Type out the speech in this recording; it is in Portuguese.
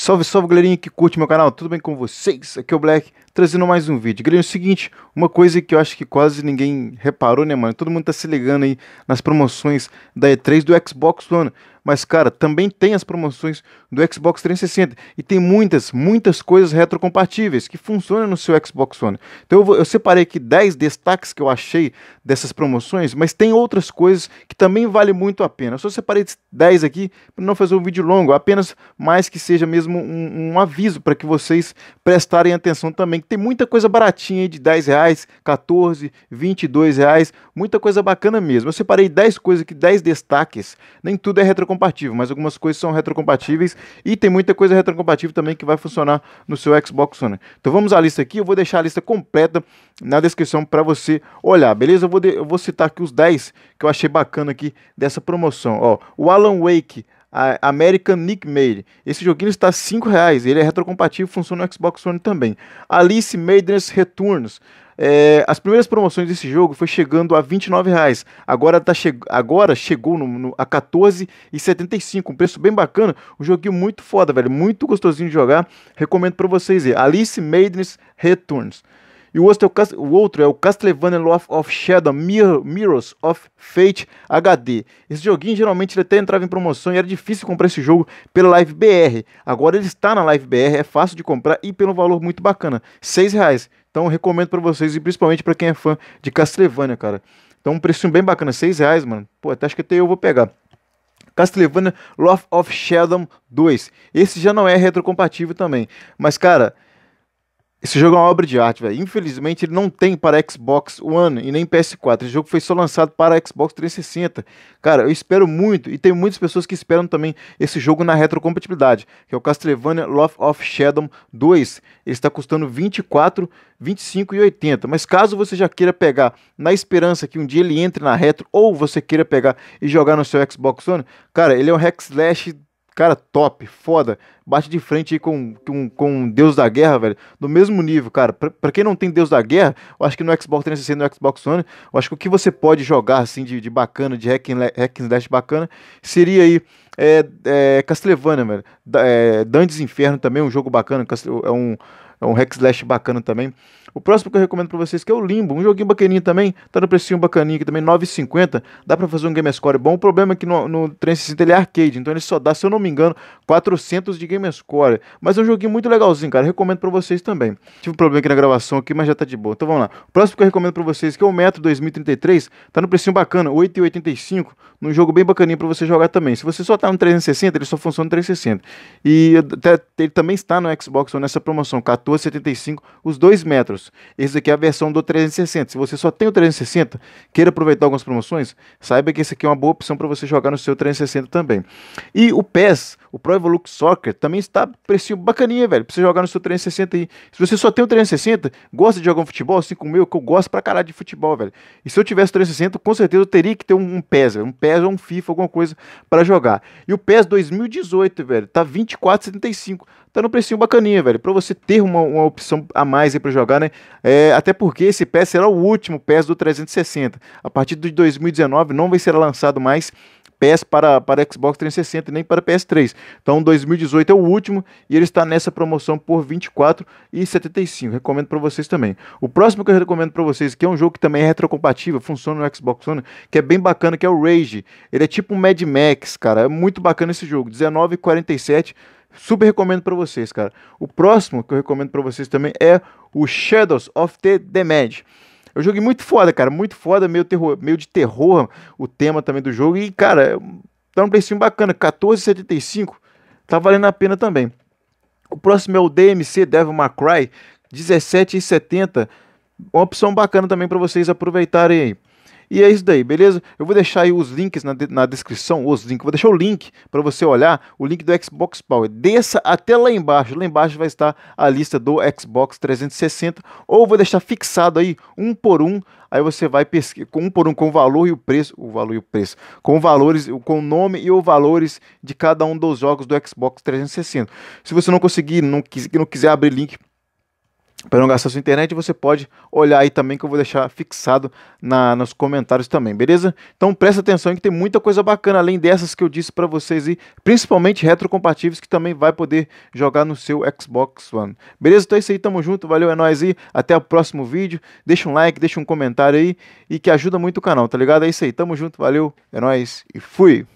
Salve, salve galerinha que curte meu canal, tudo bem com vocês? Aqui é o Black, trazendo mais um vídeo. Guilherme, é o seguinte, uma coisa que eu acho que quase ninguém reparou, né, mano? Todo mundo tá se ligando aí nas promoções da E3 do Xbox One. Mas, cara, também tem as promoções do Xbox 360. E tem muitas, muitas coisas retrocompatíveis que funcionam no seu Xbox One. Então eu, vou, eu separei aqui 10 destaques que eu achei dessas promoções, mas tem outras coisas que também vale muito a pena. Eu só separei 10 aqui para não fazer um vídeo longo, apenas mais que seja mesmo um, um aviso para que vocês prestarem atenção também tem muita coisa baratinha aí de 10 reais, 14, 22 reais, muita coisa bacana mesmo. Eu separei 10 coisas aqui, 10 destaques. Nem tudo é retrocompatível, mas algumas coisas são retrocompatíveis e tem muita coisa retrocompatível também que vai funcionar no seu Xbox One. Então vamos à lista aqui, eu vou deixar a lista completa na descrição para você olhar, beleza? Eu vou, de, eu vou citar aqui os 10 que eu achei bacana aqui dessa promoção. Ó, o Alan Wake American Nick Made. Esse joguinho está R$ 5,00. Ele é retrocompatível, funciona no Xbox One também. Alice in Returns. É, as primeiras promoções desse jogo foi chegando a R$ 29,00. Agora, tá che agora chegou no, no, a R$ 14,75. Um preço bem bacana. Um joguinho muito foda, velho. Muito gostosinho de jogar. Recomendo para vocês aí. Alice in Returns. E o outro, é o é Castlevania Love of Shadow Mirrors of Fate HD. Esse joguinho geralmente ele até entrava em promoção e era difícil comprar esse jogo pela Live BR. Agora ele está na Live BR, é fácil de comprar e pelo valor muito bacana, seis reais. Então recomendo para vocês e principalmente para quem é fã de Castlevania, cara. Então um preço bem bacana, seis reais, mano. Pô, até acho que até eu vou pegar. Castlevania Love of Shadow 2. Esse já não é retrocompatível também. Mas, cara, esse jogo é uma obra de arte, velho. Infelizmente, ele não tem para Xbox One e nem PS4. Esse jogo foi só lançado para Xbox 360. Cara, eu espero muito, e tem muitas pessoas que esperam também esse jogo na retrocompatibilidade, que é o Castlevania Love of Shadow 2. Ele está custando 24, 25 e 80. Mas caso você já queira pegar na esperança que um dia ele entre na retro, ou você queira pegar e jogar no seu Xbox One, cara, ele é um hack slash Cara, top, foda. Bate de frente aí com, com, com Deus da Guerra, velho. Do mesmo nível, cara. Pra, pra, quem não tem Deus da Guerra, eu acho que no Xbox 360 e no Xbox One, eu acho que o que você pode jogar, assim, de, de bacana, de hack and, hack and slash bacana, seria aí é, é Castlevania, velho. É, Dantes Inferno também é um jogo bacana. É um é um hack slash bacana também. O próximo que eu recomendo para vocês que é o Limbo, um joguinho bacaninho também, tá no precinho bacaninho aqui também, 9,50, dá para fazer um game score bom. O problema é que no, no 360 ele é arcade, então ele só dá, se eu não me engano, 400 de game score, mas é um joguinho muito legalzinho, cara, recomendo para vocês também. Tive um problema aqui na gravação aqui, mas já tá de boa. Então vamos lá. O próximo que eu recomendo para vocês que é o Metro 2033, tá no precinho bacana, 8,85, num jogo bem bacaninho para você jogar também. Se você só tá no 360, ele só funciona no 360. E até ele também está no Xbox ou nessa promoção, 14 14,75 os 2 metros. Esse aqui é a versão do 360. Se você só tem o 360, queira aproveitar algumas promoções, saiba que esse aqui é uma boa opção para você jogar no seu 360 também. E o PES, o Pro Evolution Soccer, também está preço bacaninha, velho, para você jogar no seu 360 aí. Se você só tem o 360, gosta de jogar um futebol, assim como eu, que eu gosto pra caralho de futebol, velho. E se eu tivesse o 360, com certeza eu teria que ter um, PES, um PES ou um FIFA, alguma coisa para jogar. E o PES 2018, velho, tá 24,75 tá no precinho bacaninha, velho. Pra você ter uma, uma opção a mais aí pra jogar, né? É, até porque esse PS será o último PES do 360. A partir de 2019 não vai ser lançado mais PES para, para Xbox 360 nem para PS3. Então 2018 é o último e ele está nessa promoção por R$ 24,75. Recomendo para vocês também. O próximo que eu recomendo para vocês, que é um jogo que também é retrocompatível, funciona no Xbox One, que é bem bacana, que é o Rage. Ele é tipo um Mad Max, cara. É muito bacana esse jogo. 19,47 Super recomendo para vocês, cara. O próximo que eu recomendo para vocês também é o Shadows of the Damage. É um jogo muito foda, cara. Muito foda, meio, terror, meio de terror o tema também do jogo. E, cara, tá um precinho bacana. 14,75 tá valendo a pena também. O próximo é o DMC Devil May Cry, 17,70. Uma opção bacana também para vocês aproveitarem aí. E é isso daí, beleza? Eu vou deixar aí os links na, de, na descrição, os links, vou deixar o link para você olhar, o link do Xbox Power. Desça até lá embaixo, lá embaixo vai estar a lista do Xbox 360, ou vou deixar fixado aí um por um, aí você vai pesquisar um por um com o valor e o preço, o valor e o preço, com valores, com o nome e os valores de cada um dos jogos do Xbox 360. Se você não conseguir, não, quis, não quiser abrir link para não gastar sua internet, você pode olhar aí também que eu vou deixar fixado na, nos comentários também, beleza? Então presta atenção que tem muita coisa bacana além dessas que eu disse para vocês e principalmente retrocompatíveis que também vai poder jogar no seu Xbox One. Beleza? Então é isso aí, tamo junto, valeu, é nóis aí, até o próximo vídeo, deixa um like, deixa um comentário aí e que ajuda muito o canal, tá ligado? É isso aí, tamo junto, valeu, é nóis e fui!